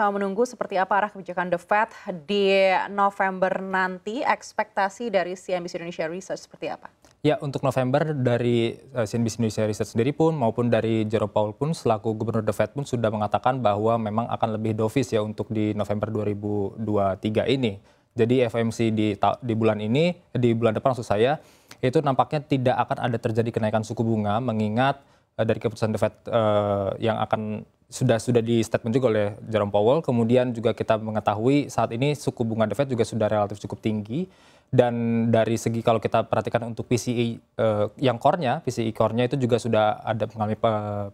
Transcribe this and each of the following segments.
sama-sama menunggu seperti apa arah kebijakan The Fed di November nanti. Ekspektasi dari CNBC Indonesia Research seperti apa? Ya, untuk November dari CNBC eh, Indonesia Research sendiri pun maupun dari Jerome Powell pun selaku gubernur The Fed pun sudah mengatakan bahwa memang akan lebih dovish ya untuk di November 2023 ini. Jadi FMC di di bulan ini di bulan depan maksud saya itu nampaknya tidak akan ada terjadi kenaikan suku bunga mengingat Eh, dari keputusan The Fed uh, yang akan sudah sudah di statement juga oleh Jerome Powell. Kemudian juga kita mengetahui saat ini suku bunga The Fed juga sudah relatif cukup tinggi dan dari segi kalau kita perhatikan untuk PCE uh, eh, yang core-nya, PCE core-nya itu juga sudah ada mengalami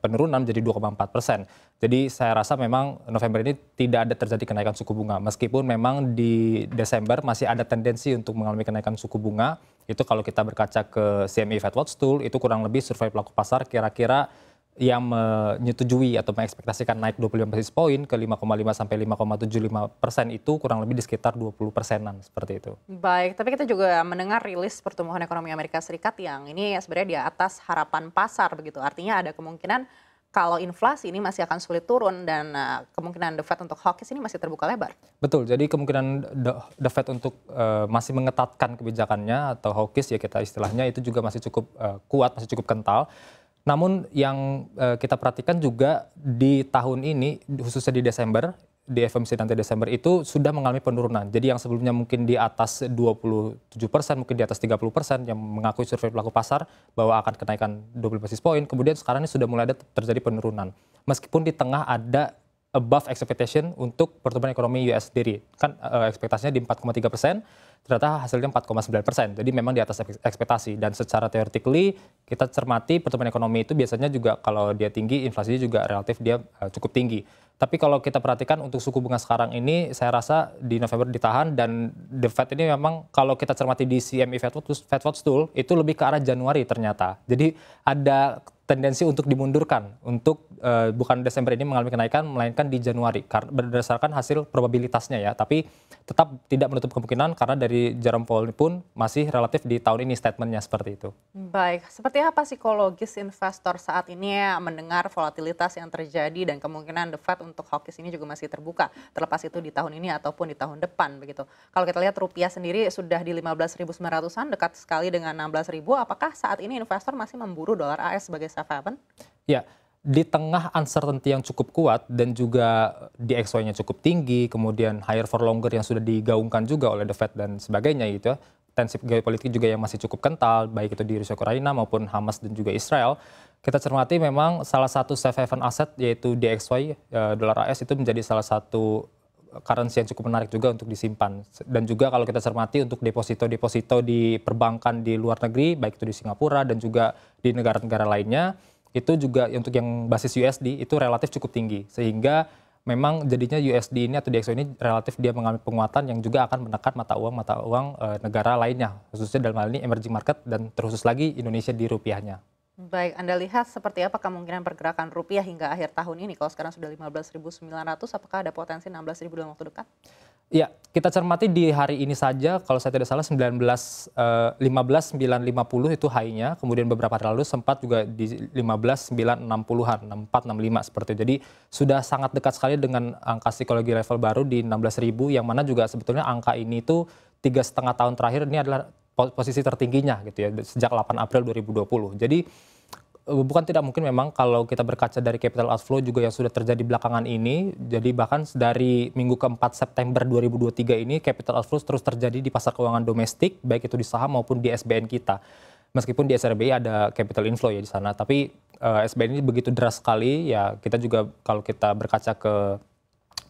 penurunan menjadi 2,4 persen. Jadi saya rasa memang November ini tidak ada terjadi kenaikan suku bunga, meskipun memang di Desember masih ada tendensi untuk mengalami kenaikan suku bunga itu kalau kita berkaca ke CME FedWatch Tool, itu kurang lebih survei pelaku pasar kira-kira yang menyetujui atau mengekspektasikan naik 25 basis point ke 5,5 sampai 5,75 persen itu kurang lebih di sekitar 20 persenan seperti itu. Baik, tapi kita juga mendengar rilis pertumbuhan ekonomi Amerika Serikat yang ini sebenarnya di atas harapan pasar begitu. Artinya ada kemungkinan kalau inflasi ini masih akan sulit turun dan uh, kemungkinan The Fed untuk hawkish ini masih terbuka lebar. Betul, jadi kemungkinan The, the Fed untuk uh, masih mengetatkan kebijakannya atau hawkish ya kita istilahnya itu juga masih cukup uh, kuat, masih cukup kental. Namun yang uh, kita perhatikan juga di tahun ini khususnya di Desember di FOMC nanti Desember itu sudah mengalami penurunan. Jadi yang sebelumnya mungkin di atas 27 persen, mungkin di atas 30 persen yang mengakui survei pelaku pasar bahwa akan kenaikan 20 basis poin. Kemudian sekarang ini sudah mulai ada terjadi penurunan. Meskipun di tengah ada above expectation untuk pertumbuhan ekonomi US sendiri. Kan uh, ekspektasinya di 4,3 persen, ternyata hasilnya 4,9 persen. Jadi memang di atas ekspektasi. Dan secara teoretically kita cermati pertumbuhan ekonomi itu biasanya juga kalau dia tinggi, inflasinya juga relatif dia uh, cukup tinggi. Tapi kalau kita perhatikan untuk suku bunga sekarang ini, saya rasa di November ditahan dan The Fed ini memang kalau kita cermati di CME Fed Watch, Fed Watch Tool itu lebih ke arah Januari ternyata. Jadi ada tendensi untuk dimundurkan untuk uh, bukan Desember ini mengalami kenaikan melainkan di Januari berdasarkan hasil probabilitasnya ya tapi tetap tidak menutup kemungkinan karena dari Jerome Powell pun masih relatif di tahun ini statementnya seperti itu. Baik, seperti apa psikologis investor saat ini ya, mendengar volatilitas yang terjadi dan kemungkinan The Fed untuk hawkish ini juga masih terbuka terlepas itu di tahun ini ataupun di tahun depan begitu. Kalau kita lihat rupiah sendiri sudah di 15.900-an dekat sekali dengan 16.000 apakah saat ini investor masih memburu dolar AS sebagai apa Ya, di tengah uncertainty yang cukup kuat dan juga DXY-nya cukup tinggi, kemudian higher for longer yang sudah digaungkan juga oleh The Fed dan sebagainya gitu ya. Tensi geopolitik juga yang masih cukup kental, baik itu di Rusia Ukraina maupun Hamas dan juga Israel. Kita cermati memang salah satu safe haven aset yaitu DXY, eh, dolar AS itu menjadi salah satu currency yang cukup menarik juga untuk disimpan. Dan juga kalau kita cermati untuk deposito-deposito di perbankan di luar negeri, baik itu di Singapura dan juga di negara-negara lainnya, itu juga untuk yang basis USD itu relatif cukup tinggi. Sehingga memang jadinya USD ini atau DXY ini relatif dia mengalami penguatan yang juga akan menekan mata uang mata uang eh, negara lainnya, khususnya dalam hal ini emerging market dan terkhusus lagi Indonesia di rupiahnya. Baik, Anda lihat seperti apa kemungkinan pergerakan rupiah hingga akhir tahun ini? Kalau sekarang sudah 15.900, apakah ada potensi 16.000 dalam waktu dekat? Ya, kita cermati di hari ini saja kalau saya tidak salah 19 eh, 15950 itu high-nya, kemudian beberapa hari lalu sempat juga di 15960-an, 6465 seperti itu. Jadi sudah sangat dekat sekali dengan angka psikologi level baru di 16.000 yang mana juga sebetulnya angka ini itu tiga setengah tahun terakhir ini adalah posisi tertingginya gitu ya sejak 8 April 2020. Jadi eh, bukan tidak mungkin memang kalau kita berkaca dari capital outflow juga yang sudah terjadi belakangan ini jadi bahkan dari minggu keempat September 2023 ini capital outflow terus terjadi di pasar keuangan domestik baik itu di saham maupun di SBN kita meskipun di SRBI ada capital inflow ya di sana tapi uh, eh, SBN ini begitu deras sekali ya kita juga kalau kita berkaca ke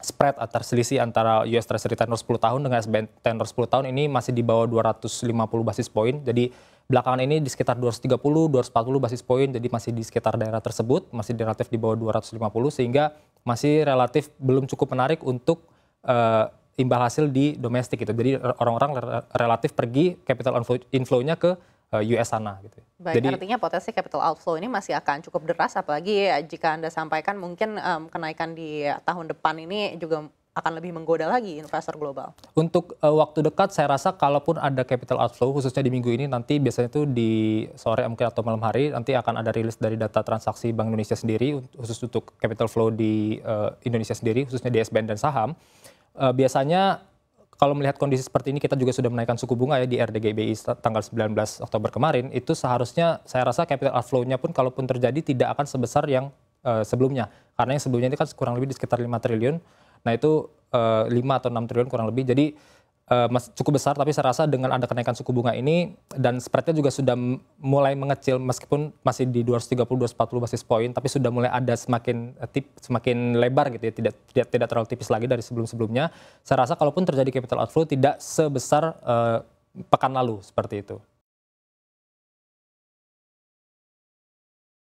spread atau selisih antara US Treasury tenor 10 tahun dengan SBN tenor 10 tahun ini masih di bawah 250 basis poin. Jadi belakangan ini di sekitar 230 240 basis poin jadi masih di sekitar daerah tersebut, masih relatif di bawah 250 sehingga masih relatif belum cukup menarik untuk uh, imbal hasil di domestik itu. Jadi orang-orang relatif pergi capital inflow-nya ke Eh, US sana gitu. Baik, Jadi, artinya potensi capital outflow ini masih akan cukup deras apalagi jika Anda sampaikan mungkin um, kenaikan di tahun depan ini juga akan lebih menggoda lagi investor global. Untuk uh, waktu dekat saya rasa kalaupun ada capital outflow khususnya di minggu ini nanti biasanya itu di sore mungkin atau malam hari nanti akan ada rilis dari data transaksi Bank Indonesia sendiri khusus untuk capital flow di uh, Indonesia sendiri khususnya di SBN dan saham. Uh, biasanya kalau melihat kondisi seperti ini kita juga sudah menaikkan suku bunga ya di RDGBI tanggal 19 Oktober kemarin itu seharusnya saya rasa capital outflow-nya pun kalaupun terjadi tidak akan sebesar yang uh, sebelumnya karena yang sebelumnya ini kan kurang lebih di sekitar 5 triliun nah itu uh, eh, 5 atau 6 triliun kurang lebih jadi uh, cukup besar tapi saya rasa dengan ada kenaikan suku bunga ini dan spreadnya juga sudah mulai mengecil meskipun masih di 230-240 basis point tapi sudah mulai ada semakin eh, tip semakin lebar gitu ya tidak tidak tidak terlalu tipis lagi dari sebelum-sebelumnya saya rasa kalaupun terjadi capital outflow tidak sebesar uh, pekan lalu seperti itu.